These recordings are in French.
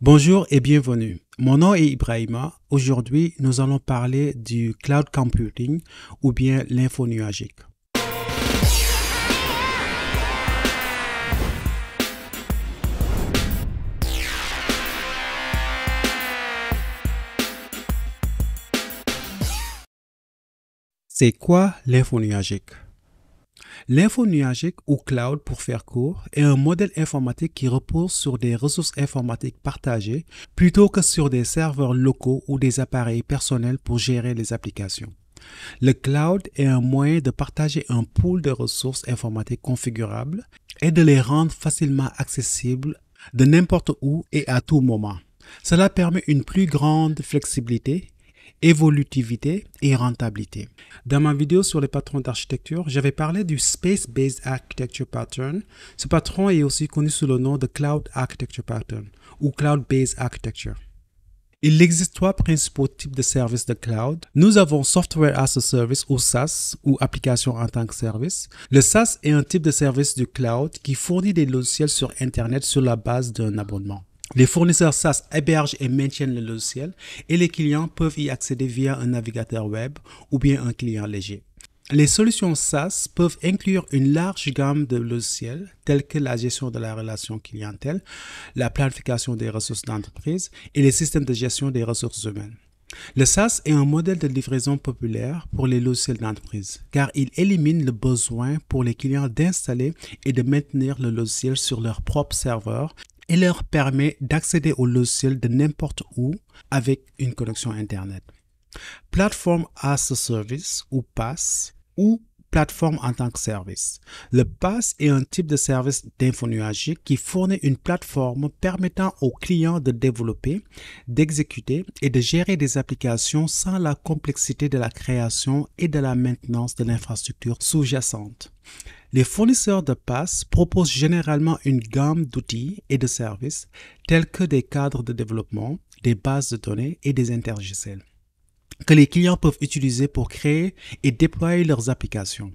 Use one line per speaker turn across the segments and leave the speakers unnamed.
Bonjour et bienvenue. Mon nom est Ibrahima. Aujourd'hui, nous allons parler du cloud computing ou bien l'info nuagique. C'est quoi l'info nuagique? L'info nuagique ou cloud pour faire court est un modèle informatique qui repose sur des ressources informatiques partagées plutôt que sur des serveurs locaux ou des appareils personnels pour gérer les applications. Le cloud est un moyen de partager un pool de ressources informatiques configurables et de les rendre facilement accessibles de n'importe où et à tout moment. Cela permet une plus grande flexibilité évolutivité et rentabilité. Dans ma vidéo sur les patrons d'architecture, j'avais parlé du Space-Based Architecture Pattern. Ce patron est aussi connu sous le nom de Cloud Architecture Pattern ou Cloud-Based Architecture. Il existe trois principaux types de services de cloud. Nous avons Software as a Service ou SaaS ou application en tant que service. Le SaaS est un type de service du cloud qui fournit des logiciels sur Internet sur la base d'un abonnement. Les fournisseurs SaaS hébergent et maintiennent le logiciel et les clients peuvent y accéder via un navigateur web ou bien un client léger. Les solutions SaaS peuvent inclure une large gamme de logiciels tels que la gestion de la relation clientèle, la planification des ressources d'entreprise et les systèmes de gestion des ressources humaines. Le SaaS est un modèle de livraison populaire pour les logiciels d'entreprise, car il élimine le besoin pour les clients d'installer et de maintenir le logiciel sur leur propre serveur et leur permet d'accéder au logiciel de n'importe où avec une connexion Internet. Platform as a Service ou PaaS ou plateforme en tant que service. Le PaaS est un type de service d'infonuagique qui fournit une plateforme permettant aux clients de développer, d'exécuter et de gérer des applications sans la complexité de la création et de la maintenance de l'infrastructure sous-jacente. Les fournisseurs de pass proposent généralement une gamme d'outils et de services tels que des cadres de développement, des bases de données et des intergicelles que les clients peuvent utiliser pour créer et déployer leurs applications.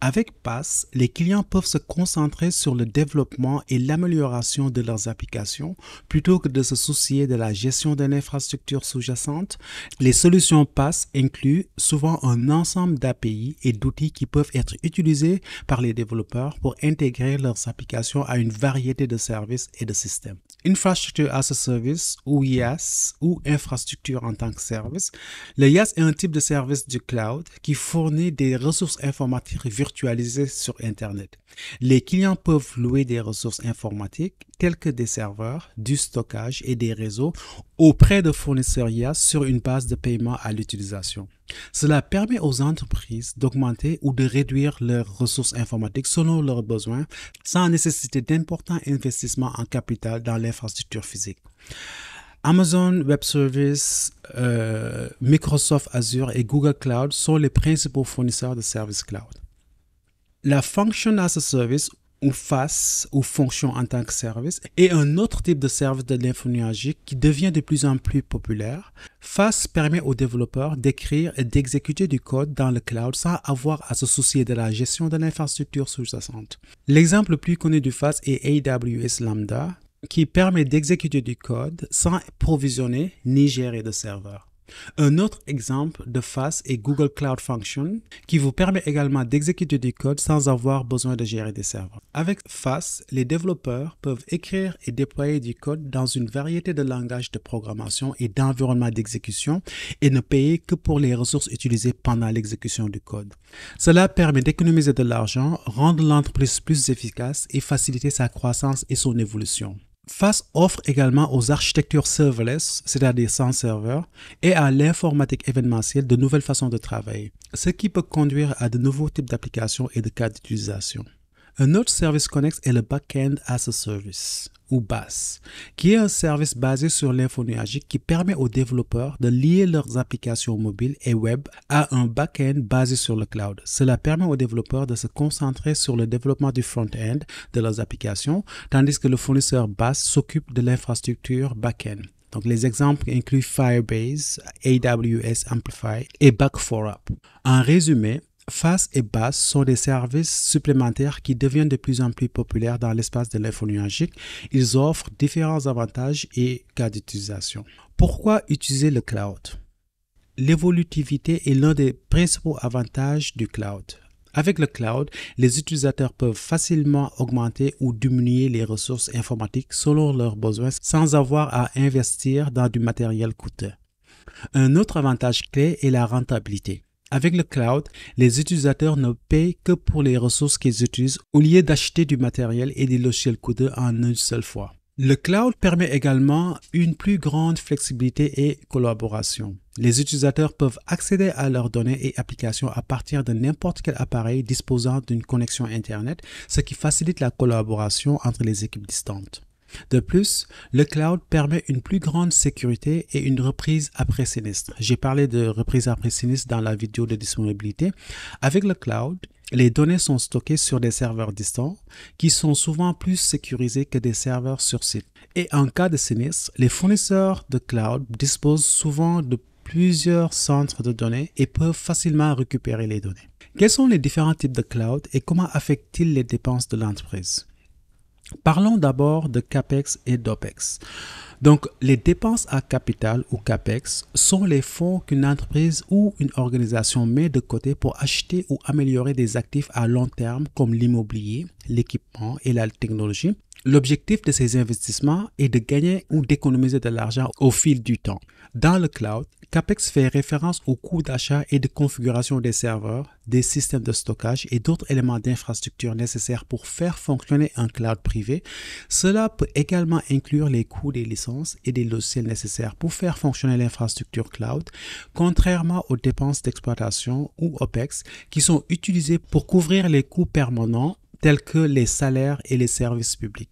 Avec PaaS, les clients peuvent se concentrer sur le développement et l'amélioration de leurs applications plutôt que de se soucier de la gestion d'une infrastructure sous-jacente. Les solutions Pass incluent souvent un ensemble d'API et d'outils qui peuvent être utilisés par les développeurs pour intégrer leurs applications à une variété de services et de systèmes. Infrastructure as a Service ou IaaS ou infrastructure en tant que service. Le IaaS est un type de service du cloud qui fournit des ressources informatiques virtualisés sur Internet. Les clients peuvent louer des ressources informatiques telles que des serveurs, du stockage et des réseaux auprès de fournisseurs IA sur une base de paiement à l'utilisation. Cela permet aux entreprises d'augmenter ou de réduire leurs ressources informatiques selon leurs besoins sans nécessiter d'importants investissements en capital dans l'infrastructure physique. Amazon Web Services, euh, Microsoft Azure et Google Cloud sont les principaux fournisseurs de services cloud la function as a service ou FAS ou fonction en tant que service est un autre type de service de l'informatique qui devient de plus en plus populaire. FAS permet aux développeurs d'écrire et d'exécuter du code dans le cloud sans avoir à se soucier de la gestion de l'infrastructure sous-jacente. L'exemple le plus connu du FAS est AWS Lambda qui permet d'exécuter du code sans provisionner ni gérer de serveur. Un autre exemple de FAS est Google Cloud Function, qui vous permet également d'exécuter du code sans avoir besoin de gérer des serveurs. Avec FAS, les développeurs peuvent écrire et déployer du code dans une variété de langages de programmation et d'environnements d'exécution et ne payer que pour les ressources utilisées pendant l'exécution du code. Cela permet d'économiser de l'argent, rendre l'entreprise plus efficace et faciliter sa croissance et son évolution. FAS offre également aux architectures serverless, c'est-à-dire sans serveur, et à l'informatique événementielle de nouvelles façons de travailler, ce qui peut conduire à de nouveaux types d'applications et de cas d'utilisation. Un autre service connexe est le Backend as a Service ou BAS, qui est un service basé sur l'info qui permet aux développeurs de lier leurs applications mobiles et web à un backend end basé sur le cloud. Cela permet aux développeurs de se concentrer sur le développement du front-end de leurs applications, tandis que le fournisseur BAS s'occupe de l'infrastructure backend. Donc, les exemples incluent Firebase, AWS Amplify et Back4Up. En résumé, Face et Base sont des services supplémentaires qui deviennent de plus en plus populaires dans l'espace de l'info Ils offrent différents avantages et cas d'utilisation. Pourquoi utiliser le cloud L'évolutivité est l'un des principaux avantages du cloud. Avec le cloud, les utilisateurs peuvent facilement augmenter ou diminuer les ressources informatiques selon leurs besoins sans avoir à investir dans du matériel coûteux. Un autre avantage clé est la rentabilité. Avec le cloud, les utilisateurs ne payent que pour les ressources qu'ils utilisent au lieu d'acheter du matériel et des logiciels coûteux en une seule fois. Le cloud permet également une plus grande flexibilité et collaboration. Les utilisateurs peuvent accéder à leurs données et applications à partir de n'importe quel appareil disposant d'une connexion Internet, ce qui facilite la collaboration entre les équipes distantes. De plus, le cloud permet une plus grande sécurité et une reprise après sinistre. J'ai parlé de reprise après sinistre dans la vidéo de disponibilité. Avec le cloud, les données sont stockées sur des serveurs distants qui sont souvent plus sécurisés que des serveurs sur site. Et en cas de sinistre, les fournisseurs de cloud disposent souvent de plusieurs centres de données et peuvent facilement récupérer les données. Quels sont les différents types de cloud et comment affectent-ils les dépenses de l'entreprise Parlons d'abord de CAPEX et d'OPEX. Donc, les dépenses à capital ou CAPEX sont les fonds qu'une entreprise ou une organisation met de côté pour acheter ou améliorer des actifs à long terme comme l'immobilier, l'équipement et la technologie. L'objectif de ces investissements est de gagner ou d'économiser de l'argent au fil du temps. Dans le cloud, CAPEX fait référence aux coûts d'achat et de configuration des serveurs, des systèmes de stockage et d'autres éléments d'infrastructure nécessaires pour faire fonctionner un cloud privé. Cela peut également inclure les coûts des licences et des logiciels nécessaires pour faire fonctionner l'infrastructure cloud, contrairement aux dépenses d'exploitation ou OPEX qui sont utilisées pour couvrir les coûts permanents tels que les salaires et les services publics.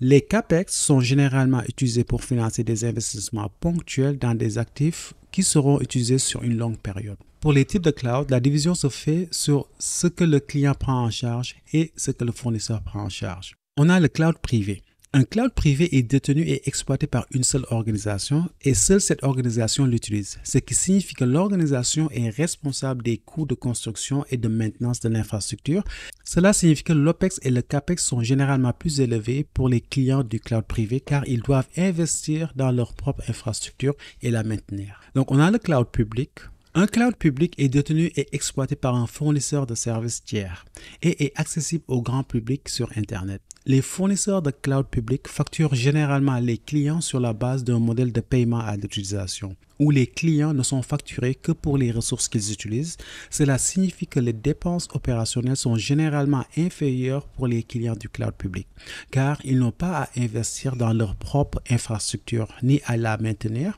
Les CAPEX sont généralement utilisés pour financer des investissements ponctuels dans des actifs qui seront utilisés sur une longue période. Pour les types de cloud, la division se fait sur ce que le client prend en charge et ce que le fournisseur prend en charge. On a le cloud privé. Un cloud privé est détenu et exploité par une seule organisation et seule cette organisation l'utilise, ce qui signifie que l'organisation est responsable des coûts de construction et de maintenance de l'infrastructure. Cela signifie que l'OPEX et le CAPEX sont généralement plus élevés pour les clients du cloud privé car ils doivent investir dans leur propre infrastructure et la maintenir. Donc on a le cloud public, un cloud public est détenu et exploité par un fournisseur de services tiers et est accessible au grand public sur Internet. Les fournisseurs de cloud public facturent généralement les clients sur la base d'un modèle de paiement à l'utilisation, où les clients ne sont facturés que pour les ressources qu'ils utilisent. Cela signifie que les dépenses opérationnelles sont généralement inférieures pour les clients du cloud public, car ils n'ont pas à investir dans leur propre infrastructure ni à la maintenir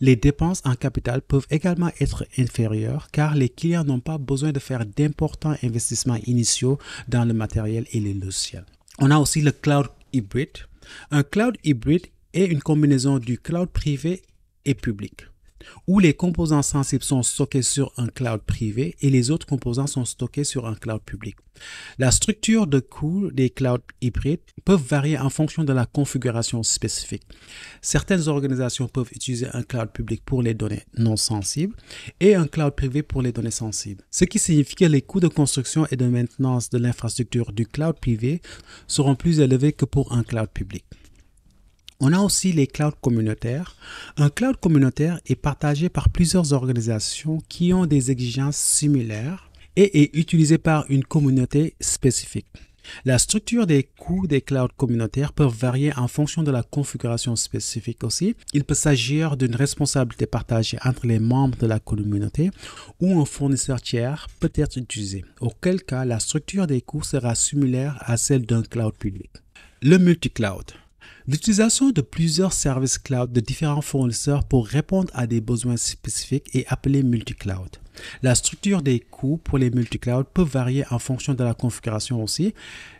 les dépenses en capital peuvent également être inférieures car les clients n'ont pas besoin de faire d'importants investissements initiaux dans le matériel et les logiciels. On a aussi le cloud hybride. Un cloud hybride est une combinaison du cloud privé et public où les composants sensibles sont stockés sur un cloud privé et les autres composants sont stockés sur un cloud public. La structure de coûts des clouds hybrides peut varier en fonction de la configuration spécifique. Certaines organisations peuvent utiliser un cloud public pour les données non sensibles et un cloud privé pour les données sensibles, ce qui signifie que les coûts de construction et de maintenance de l'infrastructure du cloud privé seront plus élevés que pour un cloud public. On a aussi les clouds communautaires. Un cloud communautaire est partagé par plusieurs organisations qui ont des exigences similaires et est utilisé par une communauté spécifique. La structure des coûts des clouds communautaires peut varier en fonction de la configuration spécifique aussi. Il peut s'agir d'une responsabilité partagée entre les membres de la communauté ou un fournisseur tiers peut être utilisé, auquel cas la structure des coûts sera similaire à celle d'un cloud public. Le multi-cloud. L'utilisation de plusieurs services cloud de différents fournisseurs pour répondre à des besoins spécifiques est appelée multi-cloud. La structure des coûts pour les multi-cloud peut varier en fonction de la configuration aussi.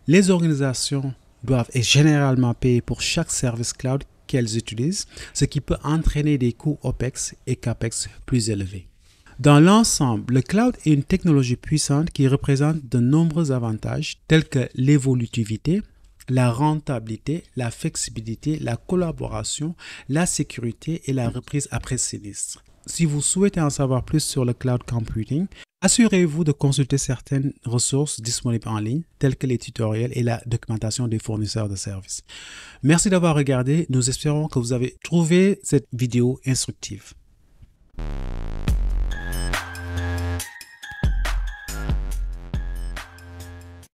Les organisations doivent généralement payer pour chaque service cloud qu'elles utilisent, ce qui peut entraîner des coûts OPEX et CAPEX plus élevés. Dans l'ensemble, le cloud est une technologie puissante qui représente de nombreux avantages tels que l'évolutivité, la rentabilité, la flexibilité, la collaboration, la sécurité et la reprise après sinistre. Si vous souhaitez en savoir plus sur le cloud computing, assurez-vous de consulter certaines ressources disponibles en ligne, telles que les tutoriels et la documentation des fournisseurs de services. Merci d'avoir regardé. Nous espérons que vous avez trouvé cette vidéo instructive.